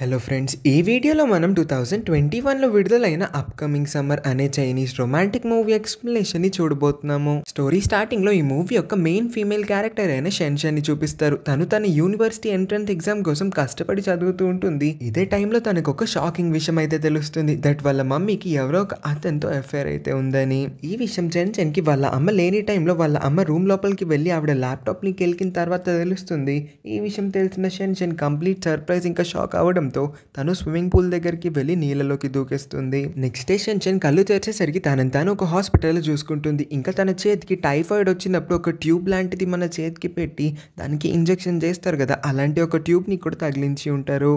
hello friends ఈ వీడియోలో మనం టూ థౌజండ్ ట్వంటీ వన్లో విడుదలైన అప్కమింగ్ సమ్మర్ అనే చైనీస్ రొమాంటిక్ మూవీ ఎక్స్ప్లెనేషన్ ని చూడబోతున్నాము స్టోరీ స్టార్టింగ్ లో ఈ మూవీ యొక్క మెయిన్ ఫీమేల్ క్యారెక్టర్ అయిన షెన్షన్ ని చూపిస్తారు తను తన యూనివర్సిటీ ఎంట్రన్స్ ఎగ్జామ్ కోసం కష్టపడి చదువుతూ ఉంటుంది ఇదే టైంలో తనకు ఒక షాకింగ్ విషయం అయితే తెలుస్తుంది దట్ వాళ్ళ మమ్మీకి ఎవరో ఒక అతనితో ఎఫ్ఐఆర్ అయితే ఉందని ఈ విషయం షెన్షన్ కి వాళ్ళ అమ్మ లేని టైంలో వాళ్ళ అమ్మ రూమ్ లోపలికి వెళ్ళి ఆవిడ ల్యాప్టాప్ ని కెలికిన తర్వాత తెలుస్తుంది ఈ విషయం తెలిసిన షెన్షన్ కంప్లీట్ సర్ప్రైజ్ ఇంకా షాక్ అవ్వడం భయంతో తను స్విమ్మింగ్ పూల్ దగ్గరికి వెళ్ళి నీళ్ళలోకి దూకేస్తుంది నెక్స్ట్ డే షెన్షన్ కళ్ళు తెరిచేసరికి తనని తాను ఒక హాస్పిటల్లో చూసుకుంటుంది ఇంకా తన చేతికి టైఫాయిడ్ వచ్చినప్పుడు ఒక ట్యూబ్ లాంటిది మన చేతికి పెట్టి దానికి ఇంజెక్షన్ చేస్తారు కదా అలాంటి ఒక ట్యూబ్ ని కూడా తగిలించి ఉంటారు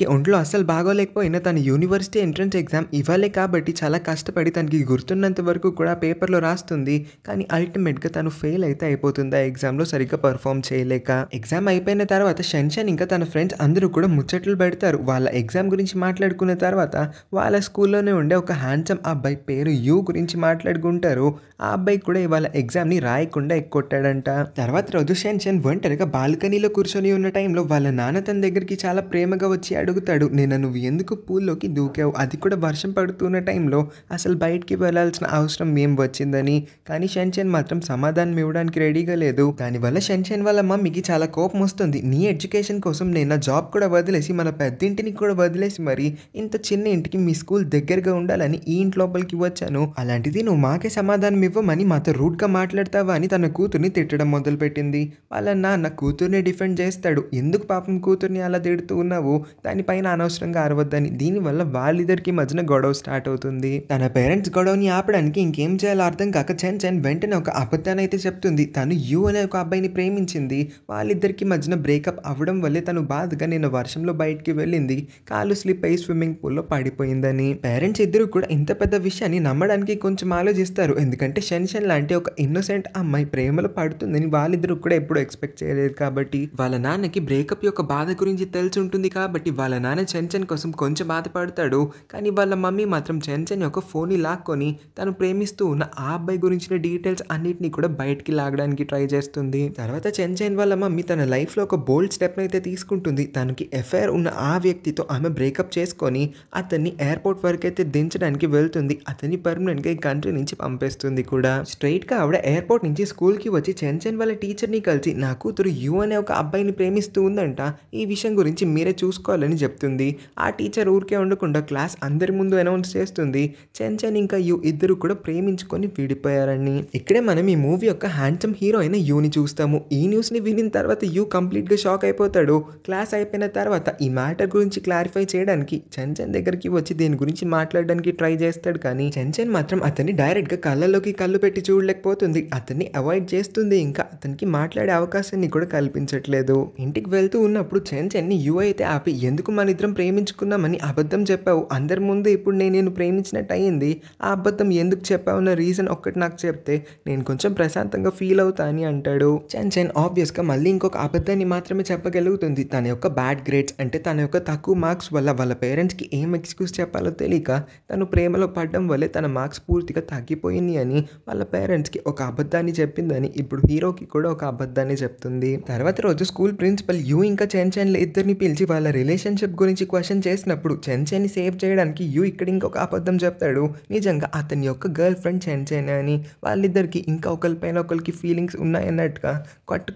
కి ఒంట్లో అసలు బాగోలేకపోయినా తన యూనివర్సిటీ ఎంట్రన్స్ ఎగ్జామ్ ఇవ్వాలే కాబట్టి చాలా కష్టపడి తనకి గుర్తున్నంత వరకు కూడా పేపర్లో రాస్తుంది కానీ అల్టిమేట్ గా తను ఫెయిల్ అయితే అయిపోతుంది ఆ ఎగ్జామ్ లో సరిగ్గా పర్ఫామ్ చేయలేక ఎగ్జామ్ అయిపోయిన తర్వాత షెన్షన్ ఇంకా తన ఫ్రెండ్స్ అందరూ కూడా ముచ్చట్లు పెడుతూ చెప్తారు వాళ్ళ ఎగ్జామ్ గురించి మాట్లాడుకున్న తర్వాత వాళ్ళ స్కూల్లోనే ఉండే ఒక హ్యాండ్సమ్ అబ్బాయి పేరు యూ గురించి మాట్లాడుకుంటారు ఆ అబ్బాయి కూడా ఇవాళ ఎగ్జామ్ని రాయకుండా ఎక్కొట్టాడంట తర్వాత రోజు షెన్ ఒంటరిగా బాల్కనీలో కూర్చొని ఉన్న టైంలో వాళ్ళ నాన్న తన దగ్గరికి చాలా ప్రేమగా వచ్చి అడుగుతాడు నేను నువ్వు ఎందుకు పూల్లోకి దూకావు అది కూడా వర్షం పడుతున్న టైంలో అసలు బయటికి వెళ్ళాల్సిన అవసరం ఏం వచ్చిందని కానీ షెన్ మాత్రం సమాధానం ఇవ్వడానికి రెడీగా లేదు దానివల్ల షెన్ వాళ్ళ మమ్మీకి చాలా కోపం వస్తుంది నీ ఎడ్యుకేషన్ కోసం నేను నా జాబ్ కూడా వదిలేసి మన పెద్ద అద్దెంటిని కూడా వదిలేసి మరి ఇంత చిన్న ఇంటికి మీ స్కూల్ దగ్గరగా ఉండాలని ఈ ఇంటి లోపలికి వచ్చాను అలాంటిది నువ్వు మాకే సమాధానం ఇవ్వమని మాతో రూట్గా మాట్లాడతావా అని తన కూతుర్ని తిట్టడం మొదలుపెట్టింది వాళ్ళ నాన్న కూతుర్ని డిఫెండ్ చేస్తాడు ఎందుకు పాపం కూతుర్ని అలా తిడుతూ ఉన్నావు దానిపైన అనవసరంగా అరవద్దని దీనివల్ల వాళ్ళిద్దరికి మధ్యన గొడవ స్టార్ట్ అవుతుంది తన పేరెంట్స్ గొడవని ఆపడానికి ఇంకేం చేయాలో అర్థం కాక చెన్ చెన్ వెంటనే ఒక అబద్ధాన్ని అయితే చెప్తుంది తను యూ అనే ఒక అబ్బాయిని ప్రేమించింది వాళ్ళిద్దరికి మధ్యన బ్రేకప్ అవ్వడం వల్లే తను బాధగా నిన్న వర్షంలో బయటికి వెళ్ళింది కాలు స్లిప్ అయ్యి స్విమ్మింగ్ పూల్లో పడిపోయిందని పేరెంట్స్ ఇద్దరు కూడా ఇంత పెద్ద విషయాన్ని నమ్మడానికి కొంచెం ఆలోచిస్తారు ఎందుకంటే షెన్షన్ లాంటి ఒక ఇన్నోసెంట్ అమ్మాయి ప్రేమలో పడుతుందని వాళ్ళిద్దరు కూడా ఎప్పుడూ ఎక్స్పెక్ట్ చేయలేదు కాబట్టి వాళ్ళ నాన్నకి బ్రేకప్ యొక్క బాధ గురించి తెలిసి ఉంటుంది కాబట్టి వాళ్ళ నాన్న చెన్చెన్ కోసం కొంచెం బాధపడతాడు కానీ వాళ్ళ మమ్మీ మాత్రం చెన్చెన్ యొక్క ఫోన్ని లాక్కొని తను ప్రేమిస్తూ ఉన్న ఆ అబ్బాయి గురించిన డీటెయిల్స్ అన్నిటిని కూడా బయటికి లాగడానికి ట్రై చేస్తుంది తర్వాత చెన్చెన్ వాళ్ళ మమ్మీ తన లైఫ్లో ఒక బోల్డ్ స్టెప్ అయితే తీసుకుంటుంది తనకి ఎఫ్ఐఆర్ ఉన్న ఆ వ్యక్తితో ఆమె బ్రేకప్ చేసుకొని అతన్ని ఎయిర్పోర్ట్ వరకు అయితే దించడానికి వెళ్తుంది అతన్ని పర్మనెంట్గా ఈ కంట్రీ నుంచి పంపేస్తుంది కూడా గా ఆవిడ ఎయిర్పోర్ట్ నుంచి స్కూల్ కి వచ్చి చెన్ వాళ్ళ టీచర్ని కలిసి నా కూతురు యు అనే ఒక అబ్బాయిని ప్రేమిస్తూ ఉందంట ఈ విషయం గురించి మీరే చూసుకోవాలని చెప్తుంది ఆ టీచర్ ఊరికే ఉండకుండా క్లాస్ అందరి ముందు అనౌన్స్ చేస్తుంది చెన్ ఇంకా యు ఇద్దరు కూడా ప్రేమించుకొని విడిపోయారని ఇక్కడే మనం ఈ మూవీ యొక్క హ్యాండ్సమ్ హీరో అయిన యూని చూస్తాము ఈ న్యూస్ని వినిన తర్వాత యూ కంప్లీట్గా షాక్ అయిపోతాడు క్లాస్ అయిపోయిన తర్వాత ఈ మ్యాచ్ మ్యాటర్ గురించి క్లారిఫై చేయడానికి చెన్చెన్ దగ్గరికి వచ్చి దీని గురించి మాట్లాడడానికి ట్రై చేస్తాడు కానీ చెన్చెన్ మాత్రం అతన్ని డైరెక్ట్గా కళ్ళలోకి కళ్ళు పెట్టి చూడలేకపోతుంది అతన్ని అవాయిడ్ చేస్తుంది ఇంకా అతనికి మాట్లాడే అవకాశాన్ని కూడా కల్పించట్లేదు ఇంటికి వెళ్తూ ఉన్నప్పుడు ని యూ అయితే ఆపి ఎందుకు మన ఇద్దరం ప్రేమించుకున్నామని అబద్ధం చెప్పావు అందరి ముందు ఇప్పుడు నేను నేను ప్రేమించినట్టు అయింది ఆ అబద్ధం ఎందుకు చెప్పావు అన్న రీజన్ ఒక్కటి నాకు చెప్తే నేను కొంచెం ప్రశాంతంగా ఫీల్ అవుతా అని అంటాడు ఆబ్వియస్ ఆబ్వియస్గా మళ్ళీ ఇంకొక అబద్ధాన్ని మాత్రమే చెప్పగలుగుతుంది తన యొక్క బ్యాడ్ గ్రేడ్స్ అంటే తన యొక్క తక్కువ మార్క్స్ వల్ల వాళ్ళ పేరెంట్స్కి ఏం ఎక్స్క్యూజ్ చెప్పాలో తెలియక తను ప్రేమలో పడడం వల్లే తన మార్క్స్ పూర్తిగా తగ్గిపోయింది అని వాళ్ళ పేరెంట్స్కి ఒక అబద్ధాన్ని చెప్పిందని ఇప్పుడు హీరోకి కూడా ఒక అబద్ధాన్ని చెప్తుంది తర్వాత రోజు స్కూల్ ప్రిన్సిపల్ యూ ఇంకా చెన్చెన్ల ఇద్దరిని పిలిచి వాళ్ళ రిలేషన్షిప్ గురించి క్వశ్చన్ చేసినప్పుడు చెన్చెన్ని సేవ్ చేయడానికి యూ ఇక్కడ ఇంకొక అబద్ధం చెప్తాడు నిజంగా అతని యొక్క గర్ల్ ఫ్రెండ్ చెన్చెన్ అని వాళ్ళిద్దరికి ఇంకా ఒకరిపైన ఒకరికి ఫీలింగ్స్ ఉన్నాయన్నట్టుగా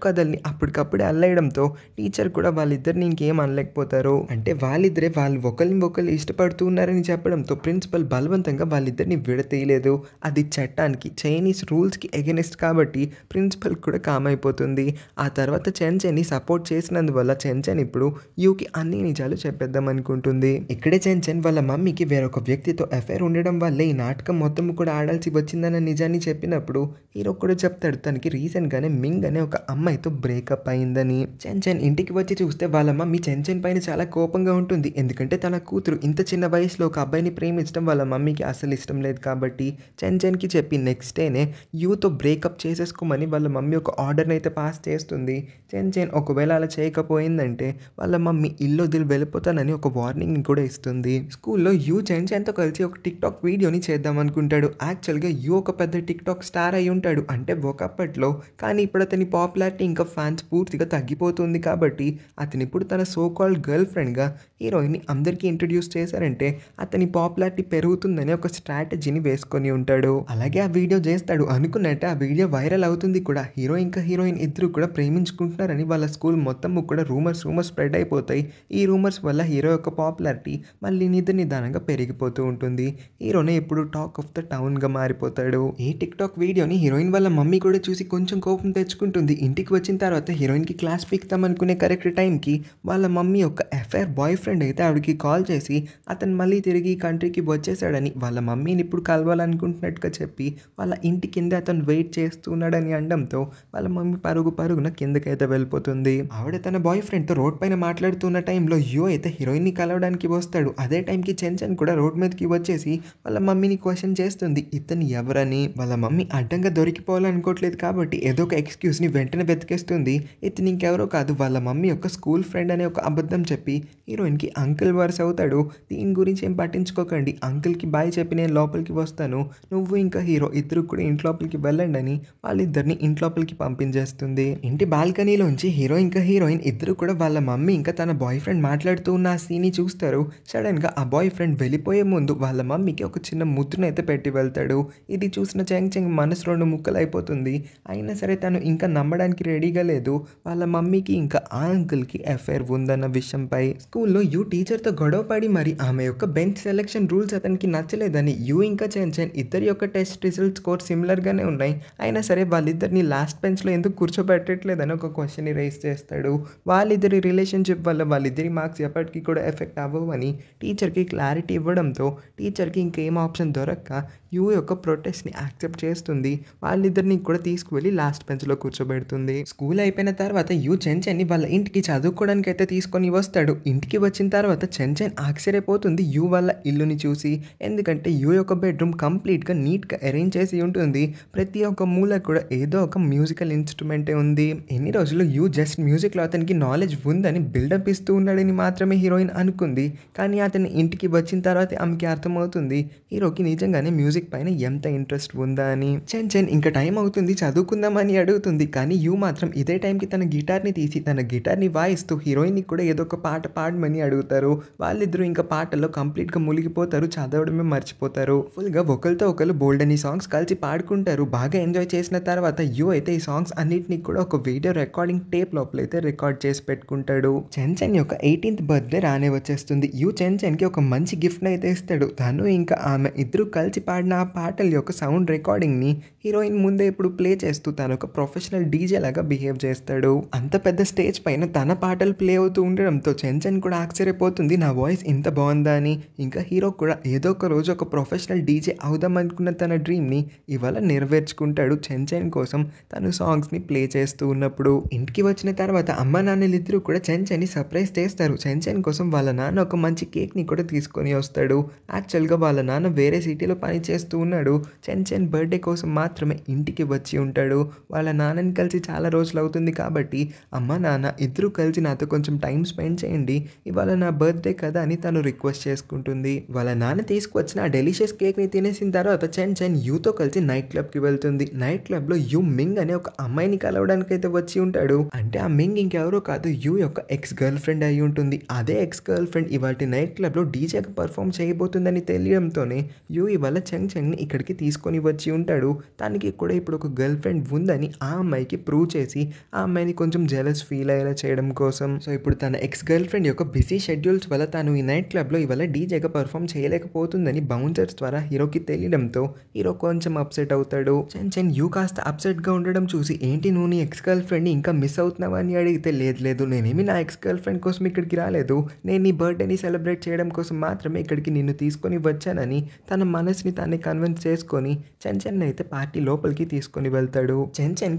కథల్ని అప్పటికప్పుడే అల్లయడంతో టీచర్ కూడా వాళ్ళిద్దరిని ఇంకేం అనలేకపోతారు అంటే వాళ్ళిద్దరే వాళ్ళు ఒకరిని ఒకరు ఇష్టపడుతూ ఉన్నారని చెప్పడంతో ప్రిన్సిపల్ బలవంతంగా వాళ్ళిద్దరిని విడతీయలేదు అది చట్టానికి చైనీస్ రూల్స్కి అగెనిస్ట్ కాబట్టి ప్రిన్సిపల్ కూడా కామ్ అయిపోతుంది ఆ తర్వాత చెన్చెన్ని సపోర్ట్ చేసినందువల్ల చెన్చెన్ ఇప్పుడు యూకి అన్ని నిజాలు చెప్పేద్దాం అనుకుంటుంది ఇక్కడే చెన్చెన్ వాళ్ళ మమ్మీకి వేరొక వ్యక్తితో అఫైర్ ఉండడం వల్లే ఈ నాటకం మొత్తం కూడా ఆడాల్సి వచ్చిందన్న నిజాన్ని చెప్పినప్పుడు హీరో కూడా చెప్తాడు తనకి రీసెంట్గానే మింగ్ అనే ఒక అమ్మాయితో బ్రేకప్ అయిందని చెన్చెన్ ఇంటికి వచ్చి చూస్తే వాళ్ళ మమ్మీ చెన్చెన్ పైన చాలా కోపంగా ఉంటుంది ఎందుకంటే తన కూతురు ఇంత చిన్న వయసులో ఒక అబ్బాయిని ప్రేమించడం వాళ్ళ మమ్మీకి అసలు ఇష్టం లేదు కాబట్టి చెన్కి చెప్పి నెక్స్ట్ డేనే యూతో బ్రేకప్ చేసేసుకోమని వాళ్ళ మమ్మీ ఒక ఆర్డర్ని అయితే పాస్ చేస్తుంది చెన్ ఒకవేళ అలా చేయకపోయిందంటే వాళ్ళ మమ్మీ ఇల్లు వదిలి వెళ్ళిపోతానని ఒక వార్నింగ్ కూడా ఇస్తుంది స్కూల్లో యూ చెన్తో కలిసి ఒక టిక్ టాక్ వీడియోని చేద్దాం అనుకుంటాడు యాక్చువల్గా యూ ఒక పెద్ద టిక్ టాక్ స్టార్ అయి ఉంటాడు అంటే ఒకప్పట్లో కానీ ఇప్పుడు అతని పాపులారిటీ ఇంకా ఫ్యాన్స్ పూర్తిగా తగ్గిపోతుంది కాబట్టి అతని ఇప్పుడు తన సో కాల్డ్ గర్ల్ ఫ్రెండ్గా హీరోయిన్ని అందరికీ ఇంట్రడ్యూస్ చేశారంటే అతని పాపులారిటీ పెరుగుతుందని ఒక స్ట్రాటజీని వేసుకొని ఉంటాడు అలాగే ఆ వీడియో చేస్తాడు అనుకున్నట్టే ఆ వీడియో వైరల్ అవుతుంది కూడా హీరో ఇంకా హీరోయిన్ ఇద్దరు కూడా ప్రేమించుకుంటున్నారని వాళ్ళ స్కూల్ మొత్తం కూడా రూమర్స్ రూమర్స్ స్ప్రెడ్ అయిపోతాయి ఈ రూమర్స్ వల్ల హీరో యొక్క పాపులారిటీ మళ్ళీ నిధ నిదానంగా పెరిగిపోతూ ఉంటుంది హీరోనే ఇప్పుడు టాక్ ఆఫ్ ద టౌన్గా మారిపోతాడు ఈ టిక్ టాక్ వీడియోని హీరోయిన్ వాళ్ళ మమ్మీ కూడా చూసి కొంచెం కోపం తెచ్చుకుంటుంది ఇంటికి వచ్చిన తర్వాత హీరోయిన్కి క్లాస్ పీక్తామనుకునే కరెక్ట్ టైంకి వాళ్ళ మమ్మీ ఒక ఎఫ్ఐఆర్ బాయ్ ఫ్రెండ్ అయితే ఆవిడకి కాల్ చేసి అతను మళ్ళీ తిరిగి కంట్రీకి వచ్చేసాడని వాళ్ళ మమ్మీని ఇప్పుడు కలవాలనుకుంటున్నట్టుగా చెప్పి వాళ్ళ ఇంటి కింద అతను వెయిట్ చేస్తున్నాడని అనడంతో వాళ్ళ మమ్మీ పరుగు పరుగున కిందకైతే వెళ్ళిపోతుంది ఆవిడ తన బాయ్ ఫ్రెండ్తో రోడ్ పైన మాట్లాడుతున్న టైంలో యో అయితే హీరోయిన్ని కలవడానికి వస్తాడు అదే టైంకి చెంచన్ కూడా రోడ్ మీదకి వచ్చేసి వాళ్ళ మమ్మీని క్వశ్చన్ చేస్తుంది ఇతను ఎవరని వాళ్ళ మమ్మీ అడ్డంగా దొరికిపోవాలనుకోవట్లేదు కాబట్టి ఏదో ఒక ఎక్స్క్యూజ్ని వెంటనే వెతికేస్తుంది ఇతను ఇంకెవరో కాదు వాళ్ళ మమ్మీ ఒక స్కూల్ ఫ్రెండ్ అనే ఒక అబద్ధం చెప్పి హీరోయిన్కి అంకుల్ వర్స్ అవుతాడు దీని గురించి ఏం పట్టించుకోకండి అంకుల్కి బాయ్ చెప్పి నేను లోపలికి వస్తాను నువ్వు ఇంకా హీరో ఇద్దరు కూడా ఇంట్లోపలికి వెళ్ళండి అని వాళ్ళిద్దరిని ఇంట్లోపలికి పంపించేస్తుంది ఇంటి బాల్కనీలోంచి హీరో ఇంకా హీరోయిన్ ఇద్దరు కూడా వాళ్ళ మమ్మీ ఇంకా తన బాయ్ ఫ్రెండ్ మాట్లాడుతూ ఉన్న ఆ సీని చూస్తారు సడన్గా ఆ బాయ్ ఫ్రెండ్ వెళ్ళిపోయే ముందు వాళ్ళ మమ్మీకి ఒక చిన్న అయితే పెట్టి వెళ్తాడు ఇది చూసిన చెంగ్ చెంగ్ మనసు రెండు ముక్కలు అయిపోతుంది అయినా సరే తను ఇంకా నమ్మడానికి రెడీగా లేదు వాళ్ళ మమ్మీకి ఇంకా ఆ అంకుల్కి ఎఫ్ఐఆర్ ఉందన్న విషయంపై ఉంటాయి స్కూల్లో యూ టీచర్తో గొడవ పడి మరి ఆమె యొక్క బెంచ్ సెలెక్షన్ రూల్స్ అతనికి నచ్చలేదని యూ ఇంకా చెన్చెన్ ఇద్దరి యొక్క టెస్ట్ రిజల్ట్ స్కోర్ సిమిలర్గానే ఉన్నాయి అయినా సరే వాళ్ళిద్దరిని లాస్ట్ బెంచ్లో ఎందుకు కూర్చోబెట్టట్లేదని ఒక క్వశ్చన్ రైస్ చేస్తాడు వాళ్ళిద్దరి రిలేషన్షిప్ వల్ల వాళ్ళిద్దరి మార్క్స్ ఎప్పటికీ కూడా ఎఫెక్ట్ అవ్వవని టీచర్కి క్లారిటీ ఇవ్వడంతో టీచర్కి ఇంకేం ఆప్షన్ దొరక్క యూ యొక్క ప్రొటెస్ట్ ని యాక్సెప్ట్ చేస్తుంది వాళ్ళిద్దరిని కూడా తీసుకువెళ్ళి లాస్ట్ లో కూర్చోబెడుతుంది స్కూల్ అయిపోయిన తర్వాత యూ చెన్చెన్ని వాళ్ళ ఇంటికి చదువుకోవడానికి అయితే తీసుకొని వస్తాడు ఇంటికి వచ్చిన తర్వాత చెన్చెన్ ఆశ్చర్యపోతుంది యూ వాళ్ళ ఇల్లుని చూసి ఎందుకంటే యూ యొక్క బెడ్రూమ్ కంప్లీట్ నీట్ నీట్గా అరేంజ్ చేసి ఉంటుంది ప్రతి ఒక్క మూల కూడా ఏదో ఒక మ్యూజికల్ ఇన్స్ట్రుమెంటే ఉంది ఎన్ని రోజులు యూ జస్ట్ మ్యూజిక్లో అతనికి నాలెడ్జ్ ఉందని బిల్డప్ ఇస్తూ ఉన్నాడని మాత్రమే హీరోయిన్ అనుకుంది కానీ అతని ఇంటికి వచ్చిన తర్వాత ఆమెకి అర్థమవుతుంది హీరోకి నిజంగానే మ్యూజిక్ మ్యూజిక్ పైన ఎంత ఇంట్రెస్ట్ ఉందా అని చెన్ చెన్ ఇంకా టైం అవుతుంది చదువుకుందామని అడుగుతుంది కానీ యూ మాత్రం ఇదే టైంకి తన గిటార్ని తీసి తన గిటార్ని వాయిస్తూ హీరోయిన్ కూడా ఏదో ఒక పాట పాడమని అడుగుతారు వాళ్ళిద్దరూ ఇంకా పాటలో కంప్లీట్గా మునిగిపోతారు చదవడమే మర్చిపోతారు ఫుల్గా ఒకరితో ఒకరు బోల్డ్ అని సాంగ్స్ కలిసి పాడుకుంటారు బాగా ఎంజాయ్ చేసిన తర్వాత యూ అయితే ఈ సాంగ్స్ అన్నిటినీ కూడా ఒక వీడియో రికార్డింగ్ టేప్ లోపల అయితే రికార్డ్ చేసి పెట్టుకుంటాడు చెన్ చెన్ యొక్క ఎయిటీన్త్ బర్త్డే రానే వచ్చేస్తుంది యూ చెన్ కి ఒక మంచి గిఫ్ట్ అయితే ఇస్తాడు తను ఇంకా ఆమె ఇద్దరు కలిసి పాడిన నా పాటల యొక్క సౌండ్ రికార్డింగ్ని హీరోయిన్ ముందే ఇప్పుడు ప్లే చేస్తూ తను ఒక ప్రొఫెషనల్ డీజే లాగా బిహేవ్ చేస్తాడు అంత పెద్ద స్టేజ్ పైన తన పాటలు ప్లే అవుతూ ఉండడంతో చెంచన్ కూడా ఆశ్చర్యపోతుంది నా వాయిస్ ఇంత బాగుందా అని ఇంకా హీరో కూడా ఏదో ఒక రోజు ఒక ప్రొఫెషనల్ డీజే అవుదాం అనుకున్న తన డ్రీమ్ని ఇవాళ నెరవేర్చుకుంటాడు చెంచన్ కోసం తను సాంగ్స్ని ప్లే చేస్తూ ఉన్నప్పుడు ఇంటికి వచ్చిన తర్వాత అమ్మ నాన్నలిద్దరూ కూడా చెంచని సర్ప్రైజ్ చేస్తారు చెంచన్ కోసం వాళ్ళ నాన్న ఒక మంచి కేక్ని కూడా తీసుకొని వస్తాడు యాక్చువల్గా వాళ్ళ నాన్న వేరే సిటీలో పనిచేస్తారు చేస్తూ ఉన్నాడు చెన్ చెన్ బర్త్డే కోసం మాత్రమే ఇంటికి వచ్చి ఉంటాడు వాళ్ళ నాన్నని కలిసి చాలా రోజులు అవుతుంది కాబట్టి అమ్మ నాన్న ఇద్దరూ కలిసి నాతో కొంచెం టైం స్పెండ్ చేయండి ఇవాళ నా బర్త్డే కదా అని తను రిక్వెస్ట్ చేసుకుంటుంది వాళ్ళ నాన్న తీసుకువచ్చిన ఆ డెలిషియస్ కేక్ని తినేసిన తర్వాత చెన్ చెన్ యూతో కలిసి నైట్ క్లబ్కి వెళ్తుంది నైట్ క్లబ్లో యూ మింగ్ అనే ఒక అమ్మాయిని కలవడానికి అయితే వచ్చి ఉంటాడు అంటే ఆ మింగ్ ఇంకెవరో కాదు యూ యొక్క ఎక్స్ గర్ల్ ఫ్రెండ్ అయి ఉంటుంది అదే ఎక్స్ గర్ల్ ఫ్రెండ్ ఇవాటి నైట్ క్లబ్లో డీజేకి పర్ఫామ్ చేయబోతుందని తెలియడంతోనే యూ ఇవాళ చెన్ కాంచన్ని ఇక్కడికి తీసుకొని వచ్చి ఉంటాడు తనకి కూడా ఇప్పుడు ఒక గర్ల్ ఫ్రెండ్ ఉందని ఆ అమ్మాయికి ప్రూవ్ చేసి ఆ అమ్మాయిని కొంచెం జెలస్ ఫీల్ అయ్యేలా చేయడం కోసం సో ఇప్పుడు తన ఎక్స్ గర్ల్ ఫ్రెండ్ యొక్క బిజీ షెడ్యూల్స్ వల్ల తను ఈ నైట్ క్లబ్లో ఇవాళ డీజేగా పర్ఫామ్ చేయలేకపోతుందని బౌన్సర్స్ ద్వారా హీరోకి తెలియడంతో హీరో కొంచెం అప్సెట్ అవుతాడు చెన్ చెన్ యూ కాస్త అప్సెట్ గా ఉండడం చూసి ఏంటి నువ్వు నీ ఎక్స్ గర్ల్ ఫ్రెండ్ ఇంకా మిస్ అవుతున్నావా అని అడిగితే లేదు లేదు నేనేమి నా ఎక్స్ గర్ల్ ఫ్రెండ్ కోసం ఇక్కడికి రాలేదు నేను నీ బర్త్డేని సెలబ్రేట్ చేయడం కోసం మాత్రమే ఇక్కడికి నిన్ను తీసుకొని వచ్చానని తన మనసుని తన చెన్చెన్ని కన్విన్స్ చేసుకొని చెన్చెన్ అయితే పార్టీ లోపలికి తీసుకొని వెళ్తాడు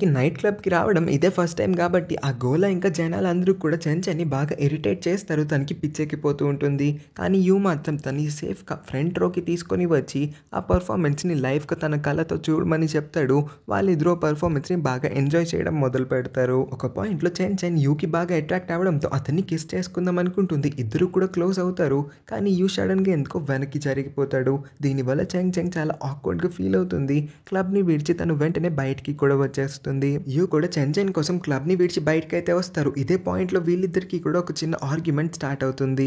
కి నైట్ క్లబ్ కి రావడం ఇదే ఫస్ట్ టైం కాబట్టి ఆ గోలా ఇంకా జనాలు అందరూ కూడా చెన్చెన్ని బాగా ఇరిటేట్ చేస్తారు తనకి పిచ్చెక్కిపోతూ ఉంటుంది కానీ యూ మాత్రం సేఫ్ సేఫ్గా ఫ్రంట్ రోకి తీసుకొని వచ్చి ఆ పర్ఫార్మెన్స్ లైఫ్ గా తన కళ్ళతో చూడమని చెప్తాడు వాళ్ళిద్దరూ ని బాగా ఎంజాయ్ చేయడం మొదలు పెడతారు ఒక పాయింట్ లో చెన్ చెన్ కి బాగా అట్రాక్ట్ అవడంతో అతన్ని కిస్ చేసుకుందాం అనుకుంటుంది ఇద్దరు కూడా క్లోజ్ అవుతారు కానీ యూ గా ఎందుకో వెనక్కి జరిగిపోతాడు దీనివల్ల చెంగ్ చెంగ్ ఫీలింగ్ చాలా ఆక్వర్డ్గా ఫీల్ అవుతుంది క్లబ్ని విడిచి తను వెంటనే బయటికి కూడా వచ్చేస్తుంది యూ కూడా చెంచైన్ కోసం క్లబ్ని విడిచి బయటకి అయితే వస్తారు ఇదే పాయింట్లో వీళ్ళిద్దరికి కూడా ఒక చిన్న ఆర్గ్యుమెంట్ స్టార్ట్ అవుతుంది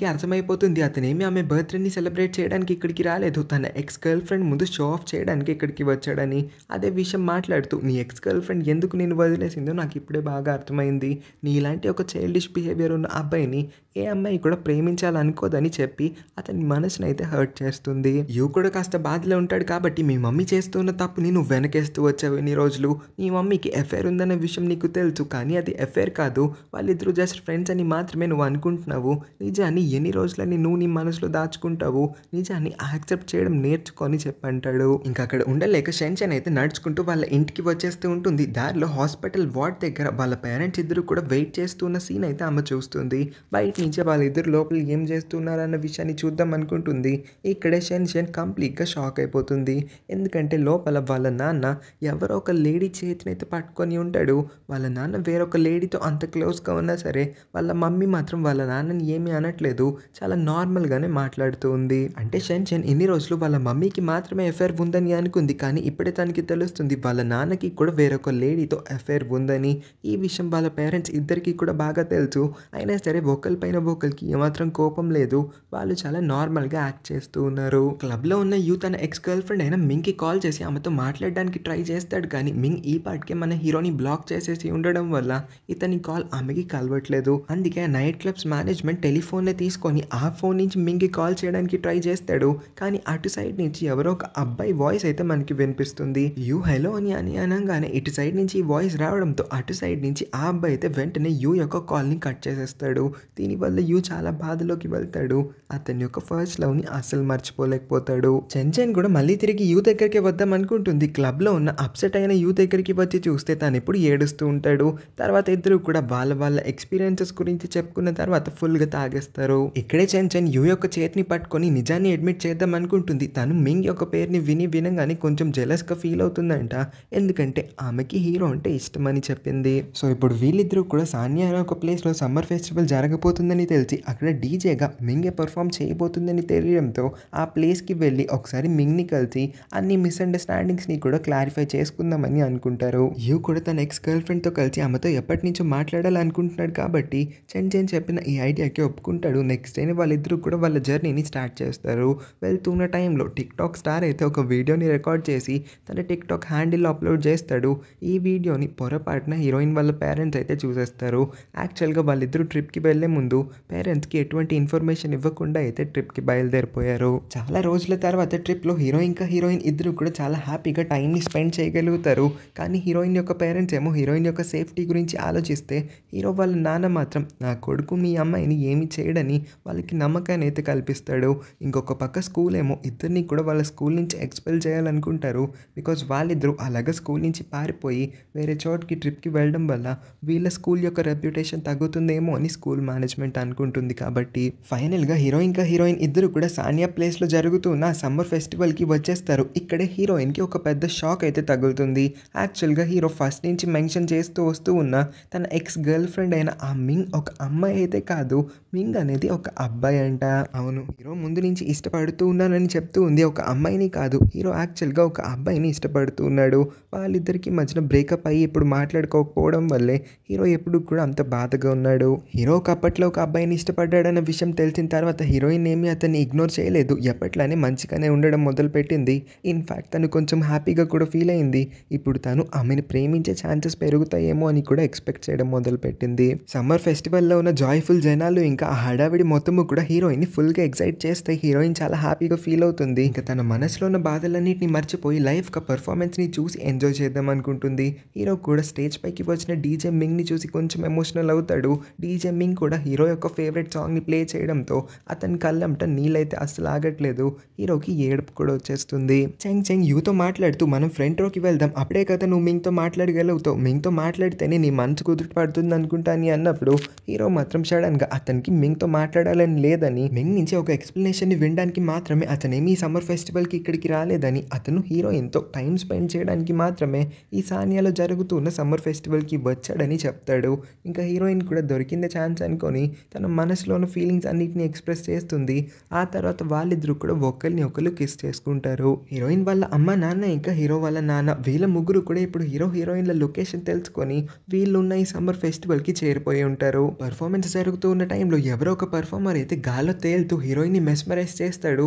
కి అర్థమైపోతుంది అతనేమి ఆమె బర్త్డేని సెలబ్రేట్ చేయడానికి ఇక్కడికి రాలేదు తన ఎక్స్ గర్ల్ ఫ్రెండ్ ముందు షో ఆఫ్ చేయడానికి ఇక్కడికి వచ్చాడని అదే విషయం మాట్లాడుతూ నీ ఎక్స్ గర్ల్ ఫ్రెండ్ ఎందుకు నేను వదిలేసిందో నాకు ఇప్పుడే బాగా అర్థమైంది నీ ఇలాంటి ఒక చైల్డిష్ బిహేవియర్ ఉన్న అబ్బాయిని ఏ అమ్మాయి కూడా ప్రేమించాలనుకోదని చెప్పి అతని మనసునైతే హర్ట్ చేస్తుంది యూ కూడా కాస్త కాస్త బాధలో ఉంటాడు కాబట్టి మీ మమ్మీ చేస్తున్న తప్పు నువ్వు వెనకేస్తూ వచ్చావు ఎన్ని రోజులు మీ మమ్మీకి ఎఫ్ఐఆర్ ఉందనే విషయం నీకు తెలుసు కానీ అది ఎఫ్ఐఆర్ కాదు వాళ్ళిద్దరూ జస్ట్ ఫ్రెండ్స్ అని మాత్రమే నువ్వు అనుకుంటున్నావు నిజాన్ని ఎన్ని రోజులని నువ్వు నీ మనసులో దాచుకుంటావు నిజాన్ని యాక్సెప్ట్ చేయడం నేర్చుకొని చెప్పంటాడు ఇంకా అక్కడ ఉండలేక షెన్షన్ అయితే నడుచుకుంటూ వాళ్ళ ఇంటికి వచ్చేస్తూ ఉంటుంది దారిలో హాస్పిటల్ వార్డ్ దగ్గర వాళ్ళ పేరెంట్స్ ఇద్దరు కూడా వెయిట్ చేస్తున్న సీన్ అయితే ఆమె చూస్తుంది బయట నుంచి వాళ్ళిద్దరు లోపల ఏం చేస్తున్నారన్న విషయాన్ని చూద్దాం అనుకుంటుంది ఇక్కడే షెన్షన్ కంప్లీట్గా ఇంకా షాక్ అయిపోతుంది ఎందుకంటే లోపల వాళ్ళ నాన్న ఎవరో ఒక లేడీ చేతినైతే పట్టుకొని ఉంటాడు వాళ్ళ నాన్న వేరొక లేడీతో అంత క్లోజ్గా ఉన్నా సరే వాళ్ళ మమ్మీ మాత్రం వాళ్ళ నాన్నని ఏమీ అనట్లేదు చాలా నార్మల్గానే మాట్లాడుతూ ఉంది అంటే షెన్ ఇన్ని రోజులు వాళ్ళ మమ్మీకి మాత్రమే ఎఫైర్ ఉందని అనుకుంది కానీ ఇప్పుడే తనకి తెలుస్తుంది వాళ్ళ నాన్నకి కూడా వేరొక లేడీతో ఎఫైర్ ఉందని ఈ విషయం వాళ్ళ పేరెంట్స్ ఇద్దరికి కూడా బాగా తెలుసు అయినా సరే ఒకరి పైన ఒకరికి ఏమాత్రం కోపం లేదు వాళ్ళు చాలా నార్మల్గా యాక్ట్ చేస్తూ ఉన్నారు క్లబ్లో ఉన్న యూ తన ఎక్స్ గర్ల్ ఫ్రెండ్ అయినా మింగ్కి కాల్ చేసి ఆమెతో మాట్లాడడానికి ట్రై చేస్తాడు కానీ మింగ్ ఈ పాటికే మన హీరోని బ్లాక్ చేసేసి ఉండడం వల్ల ఇతని కాల్ ఆమెకి కలవట్లేదు అందుకే నైట్ క్లబ్స్ మేనేజ్మెంట్ టెలిఫోన్నే తీసుకొని ఆ ఫోన్ నుంచి మింగ్కి కాల్ చేయడానికి ట్రై చేస్తాడు కానీ అటు సైడ్ నుంచి ఎవరో ఒక అబ్బాయి వాయిస్ అయితే మనకి వినిపిస్తుంది యూ హెలో అని అని అనగానే ఇటు సైడ్ నుంచి ఈ వాయిస్ రావడంతో అటు సైడ్ నుంచి ఆ అబ్బాయి అయితే వెంటనే యూ యొక్క కాల్ని కట్ చేసేస్తాడు దీనివల్ల యూ చాలా బాధలోకి వెళ్తాడు అతని యొక్క ఫస్ట్ లవ్ని అసలు మర్చిపోలేకపోతాడు చెన్చెన్ కూడా మళ్ళీ తిరిగి యూత్ దగ్గరికి వద్దాం అనుకుంటుంది క్లబ్లో ఉన్న అప్సెట్ అయిన యూత్ దగ్గరికి వచ్చి చూస్తే తను ఎప్పుడు ఏడుస్తూ ఉంటాడు తర్వాత ఇద్దరు కూడా వాళ్ళ వాళ్ళ ఎక్స్పీరియన్సెస్ గురించి చెప్పుకున్న తర్వాత ఫుల్గా తాగేస్తారు ఇక్కడే చెన్చెన్ యూ యొక్క చేతిని పట్టుకొని నిజాన్ని అడ్మిట్ చేద్దాం అనుకుంటుంది తను మింగ్ యొక్క పేరుని విని వినగానే కొంచెం జెలస్గా ఫీల్ అవుతుందంట ఎందుకంటే ఆమెకి హీరో అంటే ఇష్టం అని చెప్పింది సో ఇప్పుడు వీళ్ళిద్దరూ కూడా సానియా అనే ఒక ప్లేస్లో సమ్మర్ ఫెస్టివల్ జరగబోతుందని తెలిసి అక్కడ డీజేగా మింగే పర్ఫామ్ చేయబోతుందని తెలియడంతో ఆ ప్లేస్కి వెళ్ళి ఒక ఒకసారి మింగ్ని కలిసి అన్ని మిస్అండర్స్టాండింగ్స్ని కూడా క్లారిఫై చేసుకుందామని అనుకుంటారు యువ కూడా తన ఎక్స్ గర్ల్ ఫ్రెండ్తో కలిసి ఆమెతో ఎప్పటి నుంచో మాట్లాడాలనుకుంటున్నాడు కాబట్టి చెన్ చెన్ చెప్పిన ఈ ఐడియాకి ఒప్పుకుంటాడు నెక్స్ట్ డే వాళ్ళిద్దరూ కూడా వాళ్ళ జర్నీని స్టార్ట్ చేస్తారు వెళ్తున్న టైంలో టిక్ టాక్ స్టార్ అయితే ఒక వీడియోని రికార్డ్ చేసి తన టిక్ టాక్ హ్యాండిల్ అప్లోడ్ చేస్తాడు ఈ వీడియోని పొరపాటున హీరోయిన్ వాళ్ళ పేరెంట్స్ అయితే చూసేస్తారు యాక్చువల్గా వాళ్ళిద్దరూ ట్రిప్కి వెళ్లే ముందు పేరెంట్స్కి ఎటువంటి ఇన్ఫర్మేషన్ ఇవ్వకుండా అయితే ట్రిప్కి బయలుదేరిపోయారు చాలా రోజుల తర్వాత తర్వాత ట్రిప్లో హీరో ఇంకా హీరోయిన్ ఇద్దరు కూడా చాలా హ్యాపీగా టైంని స్పెండ్ చేయగలుగుతారు కానీ హీరోయిన్ యొక్క పేరెంట్స్ ఏమో హీరోయిన్ యొక్క సేఫ్టీ గురించి ఆలోచిస్తే హీరో వాళ్ళ నాన్న మాత్రం నా కొడుకు మీ అమ్మాయిని ఏమి చేయడని వాళ్ళకి నమ్మకాన్ని అయితే కల్పిస్తాడు ఇంకొక పక్క స్కూల్ ఏమో ఇద్దరిని కూడా వాళ్ళ స్కూల్ నుంచి ఎక్స్పెల్ చేయాలనుకుంటారు బికాజ్ వాళ్ళిద్దరూ అలాగ స్కూల్ నుంచి పారిపోయి వేరే చోటుకి ట్రిప్కి వెళ్ళడం వల్ల వీళ్ళ స్కూల్ యొక్క రెప్యుటేషన్ తగ్గుతుందేమో అని స్కూల్ మేనేజ్మెంట్ అనుకుంటుంది కాబట్టి ఫైనల్గా హీరోయిన్ ఇంకా హీరోయిన్ ఇద్దరు కూడా సానియా ప్లేస్లో జరుగుతున్న సమ్మర్ సమ్మర్ ఫెస్టివల్కి వచ్చేస్తారు ఇక్కడే హీరోయిన్కి ఒక పెద్ద షాక్ అయితే తగులుతుంది యాక్చువల్గా హీరో ఫస్ట్ నుంచి మెన్షన్ చేస్తూ వస్తూ ఉన్న తన ఎక్స్ గర్ల్ ఫ్రెండ్ అయిన ఆ మింగ్ ఒక అమ్మాయి అయితే కాదు మింగ్ అనేది ఒక అబ్బాయి అంట అవును హీరో ముందు నుంచి ఇష్టపడుతూ ఉన్నానని చెప్తూ ఉంది ఒక అమ్మాయిని కాదు హీరో యాక్చువల్గా ఒక అబ్బాయిని ఇష్టపడుతూ ఉన్నాడు వాళ్ళిద్దరికి మధ్యన బ్రేకప్ అయ్యి ఇప్పుడు మాట్లాడుకోకపోవడం వల్లే హీరో ఎప్పుడు కూడా అంత బాధగా ఉన్నాడు హీరో ఒకప్పట్లో ఒక అబ్బాయిని ఇష్టపడ్డాడన్న విషయం తెలిసిన తర్వాత హీరోయిన్ ఏమి అతన్ని ఇగ్నోర్ చేయలేదు ఎప్పట్లానే మంచిగానే ఉండడం మొదలుపెట్టింది ఇన్ఫ్యాక్ట్ తను కొంచెం హ్యాపీగా కూడా ఫీల్ అయింది ఇప్పుడు తను ఆమెను ప్రేమించే ఛాన్సెస్ పెరుగుతాయేమో అని కూడా ఎక్స్పెక్ట్ చేయడం మొదలుపెట్టింది సమ్మర్ ఫెస్టివల్లో ఉన్న జాయ్ఫుల్ జనాలు ఇంకా ఆ హడావిడి మొత్తము కూడా హీరోయిన్ ఫుల్గా ఎక్సైట్ చేస్తే హీరోయిన్ చాలా హ్యాపీగా ఫీల్ అవుతుంది ఇంకా తన మనసులో ఉన్న బాధలన్నింటిని మర్చిపోయి పర్ఫార్మెన్స్ పర్ఫార్మెన్స్ని చూసి ఎంజాయ్ చేద్దాం అనుకుంటుంది హీరో కూడా స్టేజ్ పైకి వచ్చిన డీజే మింగ్ ని చూసి కొంచెం ఎమోషనల్ అవుతాడు డీజే మింగ్ కూడా హీరో యొక్క ఫేవరెట్ ని ప్లే చేయడంతో అతని కళ్ళంట నీళ్ళైతే అస్సలు ఆగట్లేదు హీరోకి ఏడుపు కూడా వచ్చేస్తుంది చెంగ్ చెంగ్ యూతో మాట్లాడుతూ మనం ఫ్రంట్ రోకి వెళ్దాం అప్పుడే కదా నువ్వు మింగ్తో మాట్లాడగలుగుతావు మింగ్తో మాట్లాడితేనే నీ మనసు కుదుట పడుతుంది అనుకుంటా అని అన్నప్పుడు హీరో మాత్రం గా అతనికి మింగ్తో మాట్లాడాలని లేదని మింగ్ నుంచి ఒక ఎక్స్ప్లెనేషన్ ని వినడానికి మాత్రమే అతనేమి ఈ సమ్మర్ ఫెస్టివల్ కి ఇక్కడికి రాలేదని అతను హీరోయిన్తో టైం స్పెండ్ చేయడానికి మాత్రమే ఈ సానియాలో జరుగుతున్న సమ్మర్ ఫెస్టివల్ కి వచ్చాడని చెప్తాడు ఇంకా హీరోయిన్ కూడా దొరికిందే ఛాన్స్ అనుకొని తన మనసులో ఉన్న ఫీలింగ్స్ అన్నిటిని ఎక్స్ప్రెస్ చేస్తుంది ఆ తర్వాత వాళ్ళిద్దరు కూడా ఒకరిని ఒకరు ముగ్గురు కిస్ చేసుకుంటారు హీరోయిన్ వాళ్ళ అమ్మ నాన్న ఇంకా హీరో వాళ్ళ నాన్న వీళ్ళ ముగ్గురు కూడా ఇప్పుడు హీరో హీరోయిన్ల లొకేషన్ తెలుసుకొని వీళ్ళు ఉన్న ఈ సమ్మర్ ఫెస్టివల్ కి చేరిపోయి ఉంటారు పర్ఫార్మెన్స్ జరుగుతూ ఉన్న టైంలో ఎవరో ఒక పర్ఫార్మర్ అయితే గాల్లో తేలుతూ ని మెస్మరైజ్ చేస్తాడు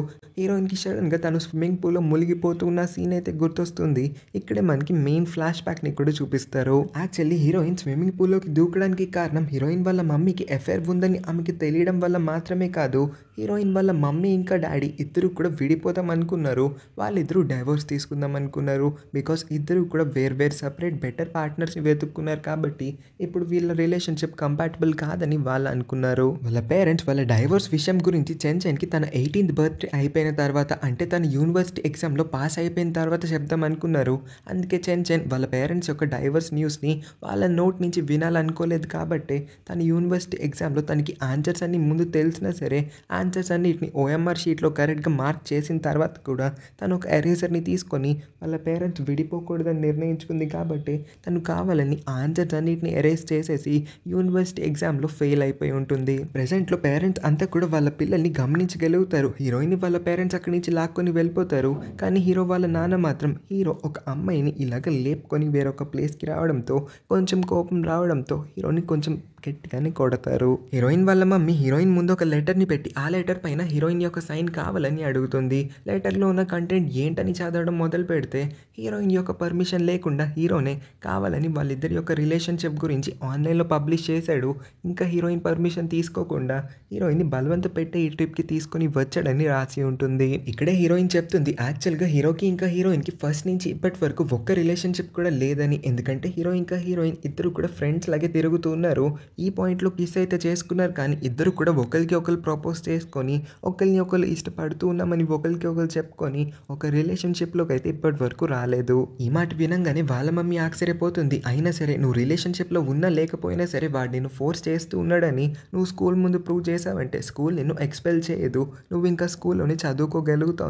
సడన్ గా తను స్విమ్మింగ్ పూల్ మునిగిపోతూ ఉన్న సీన్ అయితే గుర్తొస్తుంది ఇక్కడే మనకి మెయిన్ ఫ్లాష్ ని కూడా చూపిస్తారు యాక్చువల్లీ హీరోయిన్ స్విమ్మింగ్ పూల్ లోకి దూకడానికి కారణం హీరోయిన్ వాళ్ళ మమ్మీకి ఎఫైర్ ఉందని ఆమెకి తెలియడం వల్ల మాత్రమే కాదు హీరోయిన్ వాళ్ళ మమ్మీ ఇంకా డాడీ ఇద్దరు కూడా విడిపోతారు వెళ్ళిపోతాం అనుకున్నారు వాళ్ళిద్దరూ డైవోర్స్ తీసుకుందాం అనుకున్నారు బికాస్ ఇద్దరు కూడా వేర్ సపరేట్ బెటర్ పార్ట్నర్స్ని వెతుక్కున్నారు కాబట్టి ఇప్పుడు వీళ్ళ రిలేషన్షిప్ కంపాటబుల్ కాదని వాళ్ళు అనుకున్నారు వాళ్ళ పేరెంట్స్ వాళ్ళ డైవోర్స్ విషయం గురించి చెన్చెన్కి తన ఎయిటీన్త్ బర్త్డే అయిపోయిన తర్వాత అంటే తన యూనివర్సిటీ ఎగ్జామ్లో పాస్ అయిపోయిన తర్వాత చెప్దాం అనుకున్నారు అందుకే చెన్చెన్ వాళ్ళ పేరెంట్స్ యొక్క డైవర్స్ న్యూస్ని వాళ్ళ నోట్ నుంచి వినాలనుకోలేదు కాబట్టి తన యూనివర్సిటీ ఎగ్జామ్లో తనకి ఆన్సర్స్ అన్ని ముందు తెలిసినా సరే ఆన్సర్స్ అన్నిటిని ఓఎంఆర్ షీట్లో కరెక్ట్గా మార్క్ చేసిన చేసిన తర్వాత కూడా తను ఒక ఎరేజర్ని తీసుకొని వాళ్ళ పేరెంట్స్ విడిపోకూడదని నిర్ణయించుకుంది కాబట్టి తను కావాలని ఆన్సర్స్ అన్నింటిని ఎరేజ్ చేసేసి యూనివర్సిటీ ఎగ్జామ్లో ఫెయిల్ అయిపోయి ఉంటుంది ప్రజెంట్లో పేరెంట్స్ అంతా కూడా వాళ్ళ పిల్లల్ని గమనించగలుగుతారు హీరోయిన్ వాళ్ళ పేరెంట్స్ అక్కడి నుంచి లాక్కొని వెళ్ళిపోతారు కానీ హీరో వాళ్ళ నాన్న మాత్రం హీరో ఒక అమ్మాయిని ఇలాగ లేపుకొని వేరొక ప్లేస్కి రావడంతో కొంచెం కోపం రావడంతో హీరోని కొంచెం గట్టిగానే కొడతారు హీరోయిన్ వల్ల మమ్మీ హీరోయిన్ ముందు ఒక లెటర్ని పెట్టి ఆ లెటర్ పైన హీరోయిన్ యొక్క సైన్ కావాలని అడుగుతుంది లెటర్లో ఉన్న కంటెంట్ ఏంటని చదవడం మొదలు పెడితే హీరోయిన్ యొక్క పర్మిషన్ లేకుండా హీరోనే కావాలని వాళ్ళిద్దరి యొక్క రిలేషన్షిప్ గురించి ఆన్లైన్లో పబ్లిష్ చేశాడు ఇంకా హీరోయిన్ పర్మిషన్ తీసుకోకుండా హీరోయిన్ ని బలవంత పెట్టే ఈ ట్రిప్కి తీసుకొని వచ్చాడని రాసి ఉంటుంది ఇక్కడే హీరోయిన్ చెప్తుంది యాక్చువల్గా హీరోకి ఇంకా హీరోయిన్ కి ఫస్ట్ నుంచి ఇప్పటి వరకు ఒక్క రిలేషన్షిప్ కూడా లేదని ఎందుకంటే హీరో ఇంకా హీరోయిన్ ఇద్దరు కూడా ఫ్రెండ్స్ లాగే తిరుగుతున్నారు ఈ పాయింట్లో కిస్ అయితే చేసుకున్నారు కానీ ఇద్దరు కూడా ఒకరికి ఒకరు ప్రపోజ్ చేసుకొని ఒకరిని ఒకరు ఇష్టపడుతూ ఉన్నామని ఒకరికి ఒకరు చెప్పుకొని ఒక రిలేషన్షిప్లోకి అయితే ఇప్పటి వరకు రాలేదు ఈ మాట వినంగానే వాళ్ళ మమ్మీ ఆశ్చర్యపోతుంది అయినా సరే నువ్వు రిలేషన్షిప్లో ఉన్నా లేకపోయినా సరే వాడు నేను ఫోర్స్ చేస్తూ ఉన్నాడని నువ్వు స్కూల్ ముందు ప్రూవ్ చేసావంటే స్కూల్ నిన్ను ఎక్స్పెల్ చేయదు నువ్వు ఇంకా స్కూల్లోనే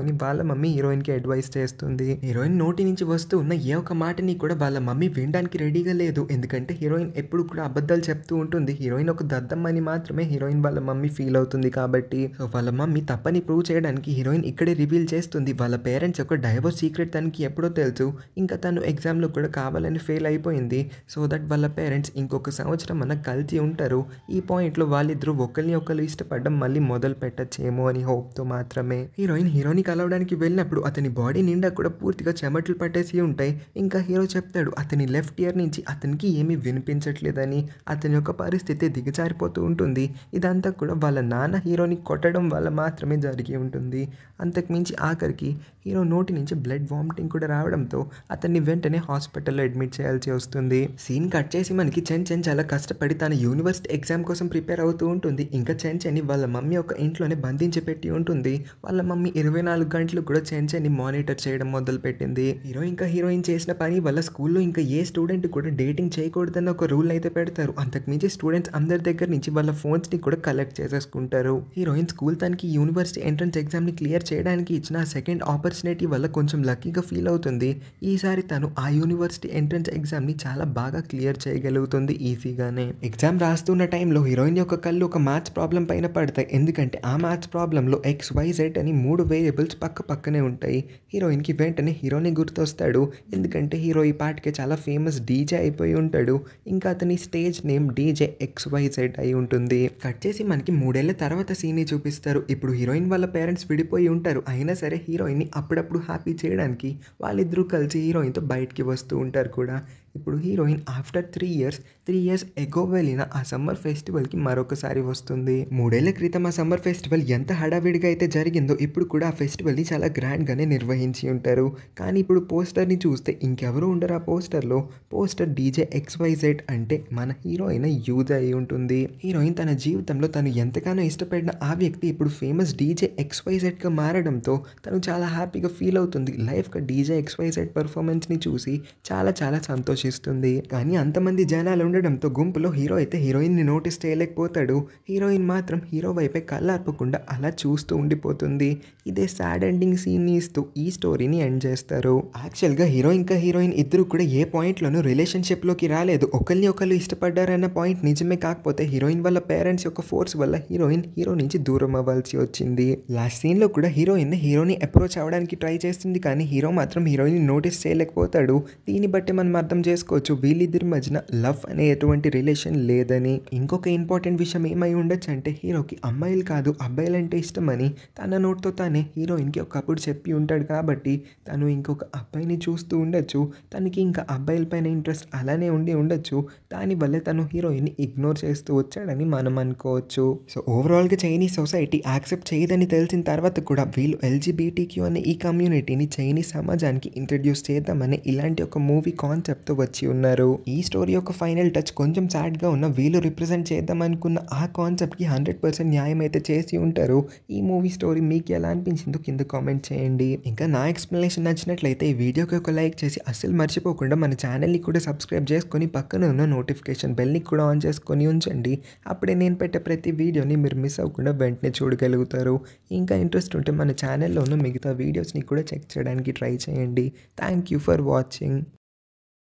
అని వాళ్ళ మమ్మీ హీరోయిన్కి అడ్వైస్ చేస్తుంది హీరోయిన్ నోటి నుంచి వస్తూ ఉన్న ఏ ఒక్క మాటని కూడా వాళ్ళ మమ్మీ వినడానికి రెడీగా లేదు ఎందుకంటే హీరోయిన్ ఎప్పుడు కూడా అబద్ధాలు చెప్తూ ఉంటుంది ఉంటుంది హీరోయిన్ ఒక దద్దమ్మని మాత్రమే హీరోయిన్ వాళ్ళ మమ్మీ ఫీల్ అవుతుంది కాబట్టి వాళ్ళ మమ్మీ తప్పని ప్రూవ్ చేయడానికి హీరోయిన్ ఇక్కడే రివీల్ చేస్తుంది వాళ్ళ పేరెంట్స్ ఒక డైవోర్స్ సీక్రెట్ తనకి ఎప్పుడో తెలుసు ఇంకా తను ఎగ్జామ్లో కూడా కావాలని ఫెయిల్ అయిపోయింది సో దట్ వాళ్ళ పేరెంట్స్ ఇంకొక సంవత్సరం మనకు కలిసి ఉంటారు ఈ పాయింట్లో వాళ్ళిద్దరూ ఒకరిని ఒకరు ఇష్టపడడం మళ్ళీ మొదలు పెట్టచ్చేమో అని హోప్తో మాత్రమే హీరోయిన్ హీరోని కలవడానికి వెళ్ళినప్పుడు అతని బాడీ నిండా కూడా పూర్తిగా చెమట్లు పట్టేసి ఉంటాయి ఇంకా హీరో చెప్తాడు అతని లెఫ్ట్ ఇయర్ నుంచి అతనికి ఏమీ వినిపించట్లేదని అతని యొక్క పరిస్థితి దిగజారిపోతూ ఉంటుంది ఇదంతా కూడా వాళ్ళ నాన్న హీరోని కొట్టడం వల్ల మాత్రమే జరిగి ఉంటుంది అంతకుమించి ఆఖరికి హీరో నోటి నుంచి బ్లడ్ వామిటింగ్ కూడా రావడంతో అతన్ని వెంటనే హాస్పిటల్లో అడ్మిట్ చేయాల్సి వస్తుంది సీన్ కట్ చేసి మనకి చెన్ చెన్ చాలా కష్టపడి తన యూనివర్సిటీ ఎగ్జామ్ కోసం ప్రిపేర్ అవుతూ ఉంటుంది ఇంకా చెన్ చెన్ని వాళ్ళ మమ్మీ ఒక ఇంట్లోనే బంధించి పెట్టి ఉంటుంది వాళ్ళ మమ్మీ ఇరవై నాలుగు గంటలు కూడా చెన్ చెన్ని మానిటర్ చేయడం మొదలు పెట్టింది హీరో ఇంకా హీరోయిన్ చేసిన పని వాళ్ళ స్కూల్లో ఇంకా ఏ స్టూడెంట్ కూడా డేటింగ్ చేయకూడదని ఒక రూల్ అయితే పెడతారు అంతకుమించి స్టూడెంట్స్ అందరి దగ్గర నుంచి వాళ్ళ ఫోన్స్ని కూడా కలెక్ట్ చేసేసుకుంటారు హీరోయిన్ స్కూల్ తనకి యూనివర్సిటీ ఎంట్రన్స్ ని క్లియర్ చేయడానికి ఇచ్చిన సెకండ్ ఆపర్చునిటీ యూనివర్సిటీ వల్ల కొంచెం లక్కీగా ఫీల్ అవుతుంది ఈసారి తను ఆ యూనివర్సిటీ ఎంట్రన్స్ ఎగ్జామ్ని చాలా బాగా క్లియర్ చేయగలుగుతుంది ఈజీగానే ఎగ్జామ్ రాస్తున్న టైంలో హీరోయిన్ యొక్క కళ్ళు ఒక మ్యాథ్స్ ప్రాబ్లం పైన పడతాయి ఎందుకంటే ఆ మ్యాథ్స్ ప్రాబ్లంలో ఎక్స్ వై జెడ్ అని మూడు వేరియబుల్స్ పక్క పక్కనే ఉంటాయి హీరోయిన్కి వెంటనే హీరోని గుర్తొస్తాడు ఎందుకంటే హీరో ఈ పాటకి చాలా ఫేమస్ డీజే అయిపోయి ఉంటాడు ఇంకా అతని stage name DJ X Y Z అయి ఉంటుంది కట్ చేసి మనకి మూడేళ్ల తర్వాత సీన్ని చూపిస్తారు ఇప్పుడు హీరోయిన్ వాళ్ళ పేరెంట్స్ విడిపోయి ఉంటారు అయినా సరే హీరోయిన్ ని అప్పుడప్పుడు హ్యాపీ చేయడానికి వాళ్ళిద్దరూ కలిసి హీరోయిన్తో బయటికి వస్తూ ఉంటారు కూడా ఇప్పుడు heroine after three years three years ago వెళ్ళిన ఆ సమ్మర్ ఫెస్టివల్కి మరొకసారి వస్తుంది మూడేళ్ల క్రితం ఆ సమ్మర్ ఫెస్టివల్ ఎంత హడావిడిగా అయితే జరిగిందో ఇప్పుడు కూడా ఆ ఫెస్టివల్ని చాలా గ్రాండ్గానే నిర్వహించి ఉంటారు కానీ ఇప్పుడు పోస్టర్ని చూస్తే ఇంకెవరు ఉండరు ఆ పోస్టర్లో పోస్టర్ డీజే ఎక్స్వైజెడ్ అంటే మన హీరోయిన్ యూజ్ అయి ఉంటుంది హీరోయిన్ తన జీవితంలో తను ఎంతగానో ఇష్టపడిన ఆ వ్యక్తి ఇప్పుడు ఫేమస్ డీజే ఎక్స్వైజెడ్గా మారడంతో తను చాలా హ్యాపీగా ఫీల్ అవుతుంది లైఫ్గా డీజే ఎక్స్వైజెడ్ పర్ఫార్మెన్స్ని చూసి చాలా చాలా సంతోషం ఆలోచిస్తుంది కానీ అంతమంది జనాలు ఉండడంతో గుంపులో హీరో అయితే హీరోయిన్ని నోటీస్ చేయలేకపోతాడు హీరోయిన్ మాత్రం హీరో వైపే కళ్ళార్పకుండా అలా చూస్తూ ఉండిపోతుంది ఇదే సాడ్ ఎండింగ్ సీన్ని ఇస్తూ ఈ స్టోరీని ఎండ్ చేస్తారు యాక్చువల్గా హీరో ఇంకా హీరోయిన్ ఇద్దరు కూడా ఏ పాయింట్లోనూ రిలేషన్షిప్లోకి రాలేదు ఒకరిని ఒకరు ఇష్టపడ్డారన్న పాయింట్ నిజమే కాకపోతే హీరోయిన్ వాళ్ళ పేరెంట్స్ యొక్క ఫోర్స్ వల్ల హీరోయిన్ హీరో నుంచి దూరం అవ్వాల్సి వచ్చింది లాస్ట్ సీన్లో కూడా హీరోయిన్ హీరోని అప్రోచ్ అవ్వడానికి ట్రై చేస్తుంది కానీ హీరో మాత్రం హీరోయిన్ నోటీస్ చేయలేకపోతాడు దీన్ని బట్టి మనం అర్థం చేస్తాం చేసుకోవచ్చు వీళ్ళిద్దరి మధ్యన లవ్ అనే ఎటువంటి రిలేషన్ లేదని ఇంకొక ఇంపార్టెంట్ విషయం ఏమై ఉండొచ్చు అంటే హీరోకి అమ్మాయిలు కాదు అబ్బాయిలంటే ఇష్టమని తన నోట్తో తానే హీరోయిన్కి ఒకప్పుడు చెప్పి ఉంటాడు కాబట్టి తను ఇంకొక అబ్బాయిని చూస్తూ ఉండొచ్చు తనకి ఇంకా అబ్బాయిల పైన ఇంట్రెస్ట్ అలానే ఉండి ఉండొచ్చు దానివల్ల తను హీరోయిన్ ఇగ్నోర్ చేస్తూ వచ్చాడని మనం అనుకోవచ్చు సో ఓవరాల్గా చైనీస్ సొసైటీ యాక్సెప్ట్ చేయదని తెలిసిన తర్వాత కూడా వీళ్ళు ఎల్జీబీటీక్యూ అనే ఈ కమ్యూనిటీని చైనీస్ సమాజానికి ఇంట్రడ్యూస్ చేద్దామని ఇలాంటి ఒక మూవీ కాన్సెప్ట్తో వచ్చి ఉన్నారు ఈ స్టోరీ యొక్క ఫైనల్ టచ్ కొంచెం గా ఉన్న వీళ్ళు రిప్రజెంట్ చేద్దాం అనుకున్న ఆ కాన్సెప్ట్కి హండ్రెడ్ పర్సెంట్ న్యాయం అయితే చేసి ఉంటారు ఈ మూవీ స్టోరీ మీకు ఎలా అనిపించిందో కింద కామెంట్ చేయండి ఇంకా నా ఎక్స్ప్లెనేషన్ నచ్చినట్లయితే ఈ వీడియోకి ఒక లైక్ చేసి అస్సలు మర్చిపోకుండా మన ఛానల్ని కూడా సబ్స్క్రైబ్ చేసుకుని పక్కన ఉన్న నోటిఫికేషన్ ని కూడా ఆన్ చేసుకొని ఉంచండి అప్పుడే నేను పెట్టే ప్రతి వీడియోని మీరు మిస్ అవ్వకుండా వెంటనే చూడగలుగుతారు ఇంకా ఇంట్రెస్ట్ ఉంటే మన ఛానల్లో ఉన్న మిగతా వీడియోస్ని కూడా చెక్ చేయడానికి ట్రై చేయండి థ్యాంక్ యూ ఫర్ వాచింగ్